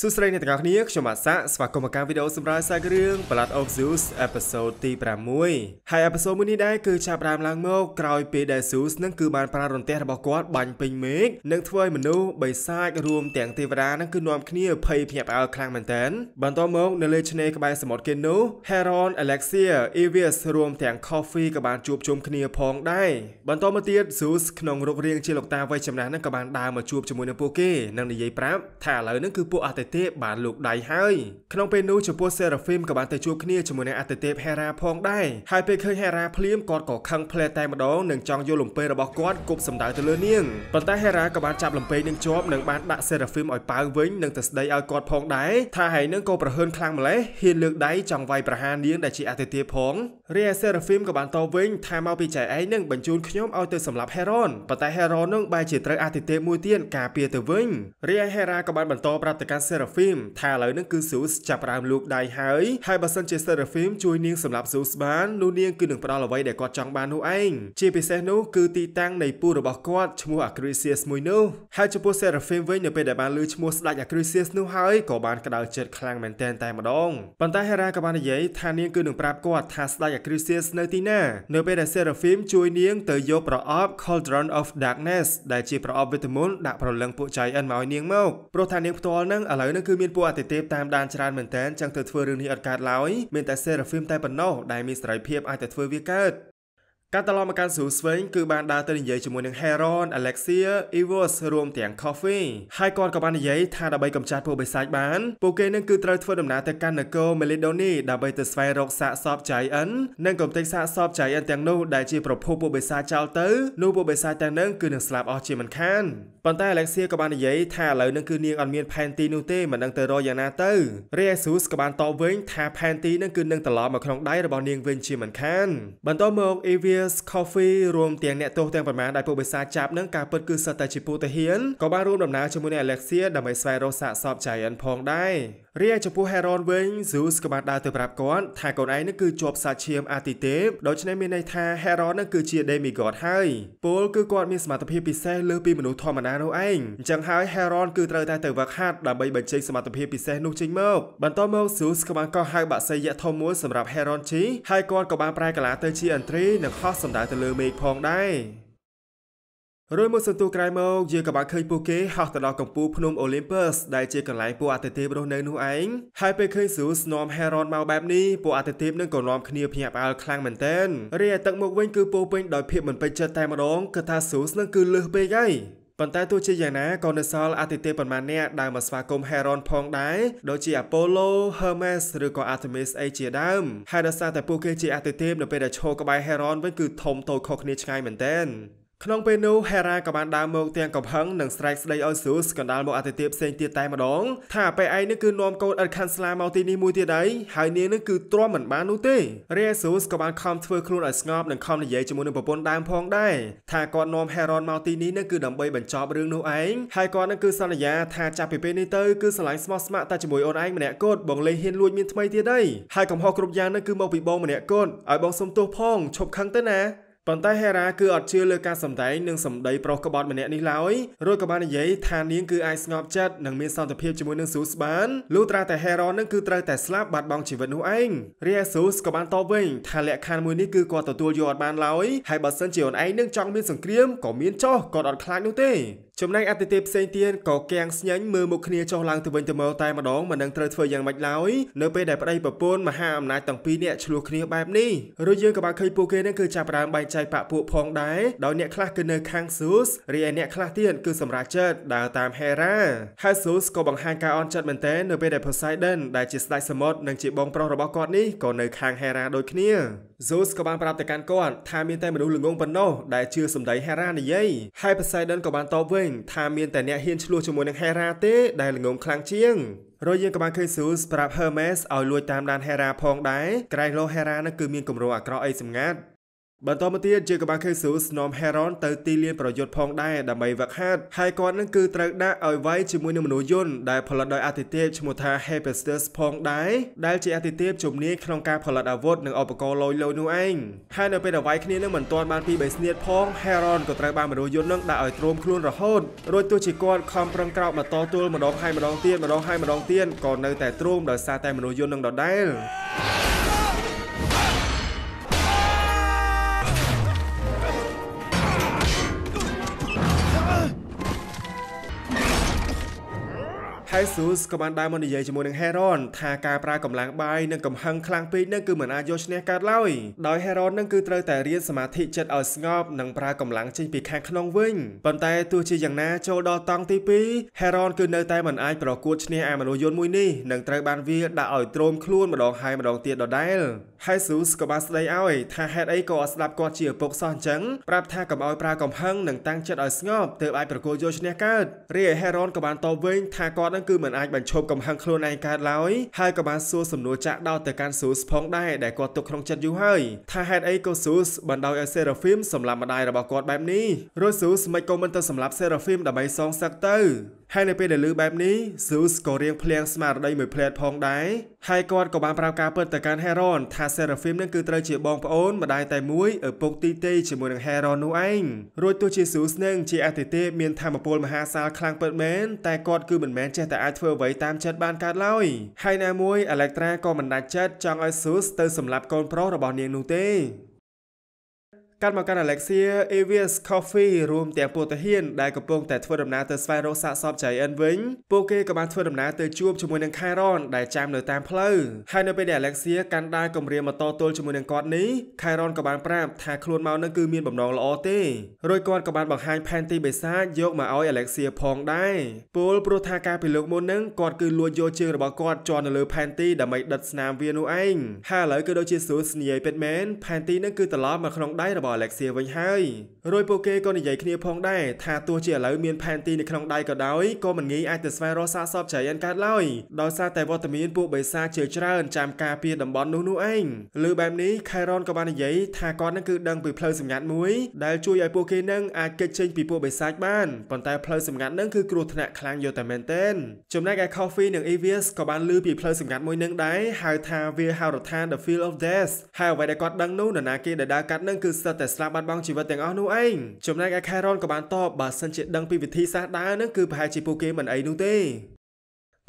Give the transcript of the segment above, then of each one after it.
សួស្តីអ្នកទាំងអស់គ្នាខ្ញុំអាសាស្វាគមន៍មកកាន់វីដេអូសម្រាប់សាករឿង Blood of Zeus Episode ទី6ហើយ Episode មួយនេះដែរគឺចាប់ផ្ដើមឡើងមកក្រោយពេលដែល Zeus នឹងគឺបានប្រើរន្ទះរបស់គាត់បាញ់ពេញមេឃនិងធ្វើឲ្យមនុស្សបិសាចរួមទាំងទេវតានឹងគឺនាំគ្នាភ័យភ្ញាក់ផ្អើលខ្លាំងមែនទែនបន្តមកនៅលើឆ្នេរក្បែរសមុទ្រគេនោះ Heron, Alexia, Evius រួមទាំង Coffee ក៏បានជួបជុំគ្នាផងដែរបន្តមកទៀត Zeus ក្នុងរូបរាងជាលោកតាវ័យចំណាស់នឹងក៏បានដើរមកជួបជាមួយនឹងពួកគេនិងនិយាយប្រាប់ថាឥឡូវនឹងគឺពួកអតិតិទេពបានលោកដៃហើយក្នុងពេលនោះចំពោះសេរ៉ាហ្វីមក៏បានទៅជួបគ្នាជាមួយនឹងអតិទេពហេរ៉ាផងដែរហើយពេលឃើញហេរ៉ាភ្លាមគាត់ក៏ខឹងផ្លែតែម្ដងនឹងចង់យកលំពេរបស់គាត់គប់សម្ដៅទៅលើនាងប៉ុន្តែហេរ៉ាក៏បានចាប់លំពេនឹងជាប់និងបានដាក់សេរ៉ាហ្វីមឲ្យប៉ាវវិញនឹងទៅស្ដីឲ្យគាត់ផងដែរថាហើយនឹងក៏ប្រហើនខ្លាំងម្លេះហ៊ានលើកដៃចង់វាយប្រហារនាងដែលជាអតិទេពផងរីឯសេរ៉ាហ្វីមក៏បានតបវិញថាមកពីចៃឯងនឹងបញ្ជូនខ្ញុំឲ្យទៅសម្លាប់ហេរ៉ូនប៉ុន្តែហេរ៉ូននឹងបែរជាត្រូវអាទិទេពមួយទៀតការពារទៅវិញរីឯហេរ៉ាក៏បានបន្តប្រាប់ទៅកាន់សេរ៉ាហ្វីមថាឥឡូវនឹងគឺស៊ូសចាប់ផ្ដើមលូកដៃហើយហើយបើសិនជាសេរ៉ាហ្វីមជួយនាងសម្លាប់ស៊ូសបាននោះនាងគឺនឹងផ្ដល់អ្វីដែលគាត់ចង់បាននោះឯងជាពិសេសនោះគឺទីតាំងនៃពូរបស់គាត់ឈ្មោះ Acrisius មួយនោះហើយចំពោះ Seraphim វិញនៅពេលដែលបានលើឈ្មោះស្ដេច Acrisius នោះហើយក៏បានក្តៅចិត្តខ្លាំងមែនទែនតែម្ដងប៉ុន្តែ Hera ក៏បាននិយាយថានាងគឺនឹងប្រាប់គាត់ថាស្ដេច Christians នៅទីណានៅពេលដែល Seraphim ជួយនាងទៅយកប្រអប់ Cauldron of Darkness ដែលជាប្រអប់វេទមន្តដាក់ប្រលឹងពួក Giant មកឲ្យនាងមកព្រោះថានាងផ្ទាល់នឹងឥឡូវនឹងគឺមានពួកអតិទេពតាមដានច្រើនមែនតើចឹងទៅធ្វើរឿងនេះអត់កើតឡើយមានតែ Seraphim តែប៉ុណ្ណោះដែលមានសេរីភាពអាចទៅធ្វើវាកើតការត្រឡប់មកកាន់ស្រូស្វិញគឺបានដើរទៅនិយាយជាមួយនឹង Heron, Alexia, Evers រួមទាំង Coffee ហើយគាត់ក៏បាននិយាយថាដើម្បីកម្ចាត់ពួកបិសាចបានពួកគេនឹងគឺត្រូវធ្វើដំណើរទៅកាន់នគរ Melidoni ដើម្បីទៅស្វែងរកសាកសព Giant និងកំទេចសាកសព Giant ទាំងនោះដែលជាប្រភពពួកបិសាចចោលទៅនោះពួកបិសាចទាំងនោះគឺនឹងស្លាប់អស់ជាមិនខានប៉ុន្តែ Alexia ក៏បាននិយាយថាឥឡូវនឹងគឺនាងអត់មានផែនទីនោះទេមិនដឹងទៅរកយ៉ាងណាទៅរីឯ Zeus ក៏បានតបវិញថាផែនទីនឹងគឺនឹងត្រឡប់មកក្នុងដៃរបស់នាងវិញជាមិនខាន បន្តមក Evia Sears Coffee រួមទាំងអ្នកទោសទាំងប្រមាណដែលពួកបិសាចចាប់នឹងការពិតគឺសិតតែជាពូទាហានក៏បានរួមដំណើរជាមួយនឹង Alexia ដើម្បីស្វែងរកសាកសព Giant ផងដែររីឯចំពោះ Heron វិញ Zeus ក៏បានដើរទៅប្រាប់គាត់ថាកូនឯងនឹងគឺជាប់សាឈាមអាទិទេពដូច្នេះមានន័យថា Heron នឹងគឺជា Demigod ហើយពលគឺគាត់មានសមត្ថភាពពិសេសលើសពីមនុស្សធម្មតានោះឯងអញ្ចឹងហើយ Heron គឺត្រូវតែទៅវឹកហាត់ដើម្បីបញ្ចេញសមត្ថភាពពិសេសនោះចេញមកបន្តមក Zeus ក៏បានកោះហៅបាក់សីយៈធំមួយសម្រាប់ Heron ជីហើយគាត់ក៏បានប្រែកាឡាទៅជាអន្ត្រីនិងហោះស់សំដៅទៅលើមេឃផងដែររួចមកសន្ទុះក្រោយមកយើងក៏បានឃើញពួកគេហោះទៅដល់កំពូលភ្នំ Olympus ដែលជាកន្លែងពួកអតិថិបរស់នៅនោះឯងហើយពេលឃើញ Zeus នាំ Heron មកបែបនេះពួកអតិថិបនឹងក៏នាំគ្នាភ្ញាក់ផ្អើលខ្លាំងមែនទែនរីឯទឹកមុខវិញគឺពោពេញដោយភាពមិនពេញចិត្តតែម្ដងគឺថា Zeus នឹងគឺលើសពេកហើយប៉ុន្តែទោះជាយ៉ាងណាក៏នៅសល់អតិថិជនប៉ុន្មានអ្នកដែលមកស្វាគមន៍ Heron ផងដែរដូចជា Apollo, Hermes ឬក៏ Artemis អីជាដើមហើយដោយសារតែពួកគេជាអតិថិជននៅពេលដែលឈរក្បែរ Heron វិញគឺ ធំតូចខុសគ្នាឆ្ងាយមែនទែនក្នុងពេលនោះ Hera ក៏បានដើរមកទាំងកំហឹងនិងស្រែកស្ដីឲ្យ Zeus កណ្ដាលមកអតិថិបផ្សេងទៀតតែម្ដងថាបែឯងនេះគឺនាំកូន Arkansas មកទីនេះមួយទៀតហើយហើយនាងនេះគឺទ្រាំមិនបាននោះទេរាយ Zeus ក៏បានខំធ្វើខ្លួនឲ្យស្ងប់និងខំនិយាយជាមួយនឹងប្រពន្ធដើមផងដែរថាគាត់នាំ Heron មកទីនេះនឹងគឺដើម្បីបញ្ចប់រឿងនោះឯងហើយគាត់នឹងគឺសន្យាថាចាប់ពីពេលនេះទៅគឺស្រឡាញ់ស្មោះស្ម័គ្រតែជាមួយអូនឯងម្នាក់គត់បងលេហ៊ានលួចមានថ្មីទៀតហើយហើយកំហុសគ្រប់យ៉ាងនឹងគឺមកពីបងម្នាក់គត់ឲ្យបងសុំទោសផងឈប់ខឹងទៅណាប៉ុន្តែហេរ៉ាគឺអត់ជឿលើការសម្ដែងនិងសម្ដីប្រុសក្បត់ម្នាក់នេះឡើយរួចក៏បាននិយាយថានាងគឺអាចស្ងប់ចិត្តនិងមានសន្តិភាពជាមួយនឹងស៊ូសបានលុះត្រាតែហេរ៉ានឹងគឺត្រូវតែស្លាប់បាត់បង់ជីវិតនោះឯងរីឯស៊ូសក៏បានតបវិញថាលក្ខខណ្ឌមួយនេះគឺគាត់ទទួលយកអត់បានឡើយហើយបើសិនជាអូនឯងនឹងចង់មានសង្គ្រាមក៏មានចោះគាត់អត់ខ្លាចនោះទេចំណែកអតិថិជនផ្សេងទៀតក៏គាំងស្ញាញ់មើលមុខគ្នាចុះឡើងទៅវិញទៅមកតែម្ដងមិននឹងត្រូវធ្វើយ៉ាងម៉េចឡើយនៅពេលដែលប្តីប្រពន្ធមហាអំណាចទាំងពីរនាក់ឆ្លោះគ្នាបែបនេះរួចយើងក៏បានឃើញពួកគេនឹងគឺចាប់ផ្ដើមបែងចែកបាក់ពួកផងដែរដោយអ្នកខ្លះគឺនៅខាងស៊ូសរីឯអ្នកខ្លះទៀតគឺសម្រាប់ចិត្តដើរតាមហេរ៉ាហើយស៊ូសក៏បង្ហាញការអន់ចិត្តមែនទែននៅពេលដែល Poseidon ដែលជាស្ដេចសមុទ្រនិងជាបងប្រុសរបស់គាត់នេះក៏នៅខាងហេរ៉ាដូចគ្នា Zeus ក៏បានប្រាប់ទៅកាន់គាត់ថាមានតែមនុស្សល្ងងប៉ុណ្ណោះដែលជឿសម្ដីហេរ៉ានិយាយហើយ Poseidon ក៏បានតបវិញថាមានតែអ្នកហ៊ានឆ្លោះជាមួយនឹងហេរ៉ាទេដែលល្ងងខ្លាំងជាងរយយើងក៏បានឃើញ Zeus ប្រាប់ Hermes ឲ្យលួចតាមដាន Hera ផងដែរក្រែងលោ Hera នឹងគឺមានគំរោអាក្រក់អីសម្ងាត់បន្តមកទៀតជាកបាខេស៊ូស្នំហេរ៉ុនទៅទីលានប្រយុទ្ធផងដែរដើម្បីវឹកហាត់ហើយគាត់នឹងគឺត្រូវដាក់ឲ្យវាយជាមួយនឹងមនុស្សយន្តដែលផលិតដោយអាទិទេពឈ្មោះថា Hephaestus ផងដែរដែលជាអាទិទេពជំនាញក្នុងការផលិតអាវុធនិងឧបករណ៍លយលយនោះឯងហើយនៅពេលដែលវាយគ្នានឹងមិនទាន់បានពីបីស្នៀតផង Heron ក៏ត្រូវបានមនុស្សយន្តនឹងដាក់ឲ្យទ្រាំខ្លួនរហូតរួចទោះជាគាត់ខំប្រឹងក្រោកមកតទល់ម្ដងហើយម្ដងទៀតម្ដងហើយម្ដងទៀតក៏នៅតែទ្រាំដោយសារតែមនុស្សយន្តនឹងដដែល Jesus ក៏បានដើរមកនិយាយជាមួយនឹង Heron ថាការប្រើកម្លាំងបាយនិងកំហឹងខ្លាំងពេកនឹងគឺមិនអាចយកឈ្នះកើតឡើយដោយ Heron នឹងគឺត្រូវតែរៀនសមាធិចិត្តឲ្យស្ងប់និងប្រើកម្លាំងចេញពីខាងក្នុងវិញប៉ុន្តែទោះជាយ៉ាងណា ចូលដល់តង់ទី2 Heron គឺនៅតែមិនអាចប្រកួតឈ្នះអាមនុយយន្តមួយនេះនឹងត្រូវបានវាដាក់ឲ្យទ្រោមខ្លួនម្ដងហើយម្ដងទៀតដដែលហេស៊ូសក៏បានស្ដីឲ្យថាហេតុអីក៏អត់ស្ដាប់គាត់ជាឪពុកសោះអញ្ចឹងប្រាប់ថាកុំឲ្យប្រើកំហឹងនិងតាំងចិត្តឲ្យស្ងប់ទើបអាចប្រគល់យកឈ្នះកើតរីឯហេរ៉ុនក៏បានតបវិញថាគាត់នឹងគឺមិនអាចបញ្ឈប់កំហឹងខ្លួនឯងកើតឡើយហើយក៏បានសួរសំណួរចាក់ដោតទៅកាន់ស៊ូសផងដែរដែលគាត់ទុកក្នុងចិត្តយូរហើយថាហេតុអីក៏ស៊ូសបណ្ដោយឲ្យសេរ៉ាហ្វីមសម្លាប់ម្ដាយរបស់គាត់បែបនេះរួចស៊ូសមិនក៏មិនទៅសម្លាប់សេរ៉ាហ្វីមដើម្បីសងសឹកទៅហើយនៅពេលដែលឮបែបនេះ Zeus ក៏រៀងភ្លៀងស្មារតីមួយផ្លែតផងដែរហើយគាត់ក៏បានប្រាប់ការពិតទៅកាន់ Heron ថា Seraphim នឹងគឺត្រូវជាបងប្អូនម្ដាយតែមួយឪពុកទីទេជាមួយនឹង Heron នោះឯងរួចទោះជា Zeus នឹងជាអតិទេពមានធម៌ពលមហាសាលខ្លាំងពិតមែនតែគាត់គឺមិនមែនចេះតែអាចធ្វើអ្វីតាមចិត្តបានកើតឡើយហើយណាមួយ Electra ក៏មិនដាច់ចិត្តចង់ឲ្យ Zeus ទៅសម្លាប់កូនប្រុសរបស់នាងនោះទេកាន់មកកាន់ Alexia Avias Coffee រួមទាំងពលទាហានដែលកំពុងតែធ្វើដំណើរទៅស្វែងរកសាកសព Giant វិញពួកគេក៏បានធ្វើដំណើរទៅជួបជាមួយនឹង Chiron ដែលចាំនៅតាមផ្លូវហើយនៅពេលដែល Alexia កាន់ដាវគម្រាមមកតទល់ជាមួយនឹងគាត់នេះ Chiron ក៏បានប្រាប់ថាខ្លួនមកនឹងគឺមានបំណងល្អទេរួចគាត់ក៏បានបង្ហាញផែនទីបេសាចយកមកឲ្យ Alexia ផងដែរពលព្រោះថាការពីលោកមុននឹងគាត់គឺលួចយកជើងរបស់គាត់ជាប់នៅលើផែនទីដើម្បីដិតស្នាមវានោះឯងហើយឥឡូវគឺដូចជាសួរស្នីយពេតមែនផែនទីនឹងគឺត្រឡប់មកក្នុងដៃរបស់អាឡិចស៊ីវិញហើយរួយពួកគេក៏និយាយគ្នាផងដែរថាទោះជាឥឡូវមានផែនទីនៅក្នុងដៃក៏ដោយក៏មិនងាយអាចទៅស្វែងរកសាកសពចៃអិនកើតឡើយដោយសារតែវត្តមានពួកបេសាជាច្រើនចាំការពារតំបន់នោះនោះឯងលើបែបនេះខេរ៉ុនក៏បាននិយាយថាគាត់នឹងគឺដឹងពីផ្លូវសម្ងាត់មួយ ដែលជួយឲ្យពួកគេនឹងអាចគេចចេញពីពួកបេសាចបានប៉ុន្តែផ្លូវសម្ងាត់នឹងគឺគ្រោះថ្នាក់ខ្លាំងយល់តែមែនទែនចំណែកឯ Coffee និង Evius ក៏បានលឺពីផ្លូវសម្ងាត់មួយនឹងដែរហៅថាវាហៅរដ្ឋា The Field of Death ហើយអ្វីដែលគាត់ដឹងនោះនរណាគេដែលដើរកាត់នឹងគឺសិតតែស្លាប់បាត់បង់ជីវិតទាំងអស់នោះឯងចំណែកឯខេរ៉ុនក៏បានតបបើសិនជាដឹងពីវិធីសាស្ត្រដើរនឹងគឺប្រហែលជាពួកគេមិនអីនោះទេ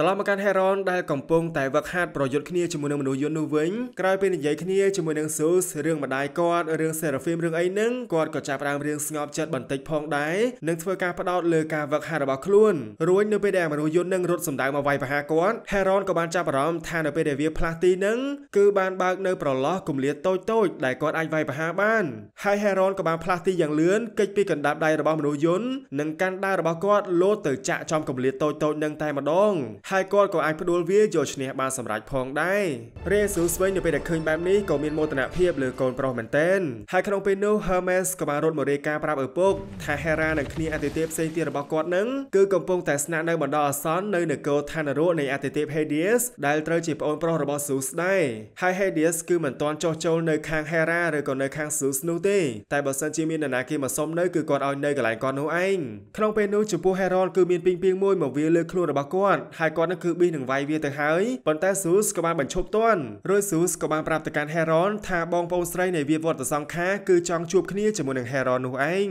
ត្រឡប់មកកាន់ Heron ដែលកំពុងតែវឹកហាត់ប្រយុទ្ធគ្នាជាមួយនឹងមនុស្សយន្តនោះវិញក្រោយពេលនិយាយគ្នាជាមួយនឹង Zeus រឿងម្ដាយគាត់រឿង Seraphim រឿងអីហ្នឹងគាត់ក៏ចាប់ផ្ដើមរឿងស្ងប់ចិត្តបន្តិចផងដែរនិងធ្វើការផ្ដោតលើការវឹកហាត់របស់ខ្លួនរួចនៅពេលដែលមនុស្សយន្តនឹងរត់សម្ដៅមកវាយប្រហារគាត់ Heron ក៏បានចាប់អារម្មណ៍ថានៅពេលដែលវាផ្លាស់ទីហ្នឹងគឺបានបើកនៅប្រឡោះគម្លាតតូចតូចដែលគាត់អាចវាយប្រហារបានហើយ Heron ក៏បានផ្លាស់ទីយ៉ាងលឿនគេចពីកណ្ដាប់ដៃរបស់មនុស្សយន្តនិងកាន់ដៅរបស់គាត់លោតទៅចាក់ចំគម្លាតតូចតូចនឹងតែម្ដងហើយគាត់ក៏អាចផ្ដួលវាយកឈ្នះបានសម្រេចផងដែររេស៊ូស្វិញនៅពេលដែលឃើញបែបនេះក៏មានមោទនភាពលើកូនប្រុសមែនទែនហើយក្នុងពេលនោះ Hermes ក៏បានរត់មករាយការណ៍ប្រាប់ឪពុកថា Hera និងគ្នាអតិទេពផ្សេងទៀតរបស់គាត់នឹងគឺកំពុងតែស្នាក់នៅបណ្ដោះអាសន្ននៅនគរឋានរកនៃអតិទេព Hades ដែលត្រូវជាប្អូនប្រុសរបស់ Zeus ដែរហើយ Hades គឺមិនទាន់ចោះចូលនៅខាង Hera ឬក៏នៅខាង Zeus នោះទេតែបើសិនជាមាននរណាគេមកសុំនៅគឺគាត់ឲ្យនៅកន្លែងគាត់នោះឯងក្នុងពេលនោះចំពោះ Heron គឺមានពីងពីងមួយមកវាលើខ្លួនរបស់គាត់ហើយគាត់នោះគឺប៊ីនឹងវាយវាទៅហើយប៉ុន្តែស៊ូសក៏បានបញ្ឈប់ទាន់រួចស៊ូសក៏បានប្រាប់ទៅកាន់ហេរ៉នថាបងប្អូនស្រីនៃវាវត្តសង្ខាគឺចង់ជួប គ្នាជាមួយនឹងហេរ៉ននោះឯង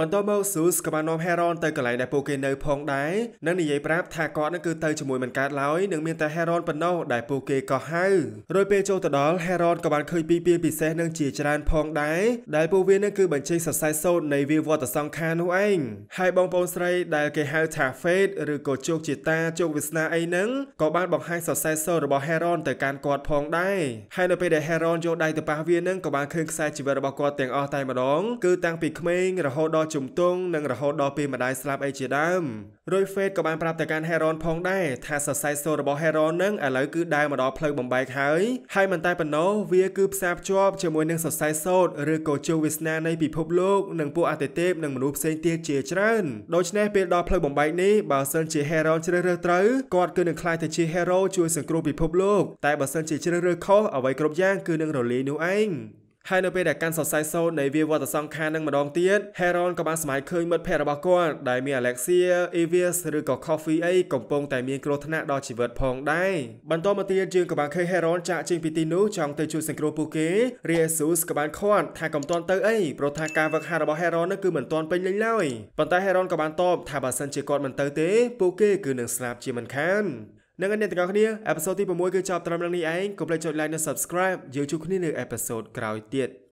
បន្ទាប់មកស៊ូសក៏បាននាំ Heron ទៅកន្លែងដែលពួកគេនៅផងដែរនិងនិយាយប្រាប់ថាគាត់នឹងគឺទៅជាមួយមិនកើតឡើយនឹងមានតែ Heron ប៉ុណ្ណោះដែលពួកគេក៏ហៅរយពេលចូលទៅដល់ Heron ក៏បានឃើញពីពីពិសេសនឹងជាច្រើនផងដែរដែលពួកវានឹងគឺបញ្ចេញសរសៃសូត្រនៃវាវត្តសង្ខារនោះឯងហើយបងប្អូនស្រីដែលគេហៅថា Fate ឬក៏ជោគជេតាជោគវាសនាអីហ្នឹងក៏បានបង្ហាញសរសៃសូត្ររបស់ Heron ទៅកាន់គាត់ផងដែរហើយនៅពេលដែល Heron យកដៃទៅប៉ះវានឹងក៏បានឃើញខ្សែជីវិតរបស់គាត់ទាំងអស់តែម្ដងគឺតាំងពីក្មេងរហូតដល់ដល់ជំទង់និងរហូតដល់ពេលម្ដាយស្លាប់អីជាដើមរុយហ្វេតក៏បានប្រាប់ទៅកាន់ហេរ៉ុនផងដែរថាសរសៃសូររបស់ហេរ៉ុននឹងឥឡូវគឺដើរមកដល់ផ្លូវបំបែកហើយហើយមិនតែប៉ុណ្ណោះវាគឺផ្សារភ្ជាប់ជាមួយនឹងសរសៃសូត្រឬក៏ជោវាសនានៃពិភពលោកនិងពួកអតិទេពនិងមនុស្សផ្សេងទៀតជាច្រើនដូច្នេះពេលដល់ផ្លូវបំបែកនេះបើសិនជាហេរ៉ុនជ្រើសរើសត្រូវគាត់គឺនឹងក្លាយទៅជាហេរ៉ូជួយសង្គ្រោះពិភពលោកតែបើសិនជាជ្រើសរើសខុសអ្វីគ្រប់យ៉ាងគឺនឹងរលាយនោះឯងហើយនៅពេលដែលកាន់សរសៃសូត្រនៃវាវត្តសង្ខារនឹងម្ដងទៀត Heron ក៏បានសម័យឃើញមិត្តភ័ក្ដិរបស់គាត់ដែលមាន Alexia, Evius ឬក៏ Coffee អីកំពុងតែមានគ្រោះថ្នាក់ដល់ជីវិតផងដែរបន្តមកទៀតយើងក៏បានឃើញ Heron ចាក់ចេញពីទីនោះចង់ទៅជួយសង្គ្រោះពួកគេរីអេស៊ូសក៏បានខាត់ថាកំទាន់ទៅអីព្រោះថាការវឹកហាត់របស់ Heron នោះគឺមិនទាន់ពេញលេញឡើយប៉ុន្តែ Heron ក៏បានតបថាបើសិនជាគាត់មិនទៅទេពួកគេគឺនឹងស្លាប់ជាមិនខាននិងអ្នកទាំងអស់គ្នាអេពីសូតទី6គឺចប់ត្រឹមនឹងនេះឯងកុំភ្លេចចុច like និង subscribe យើងជួបគ្នានៅអេពីសូតក្រោយទៀត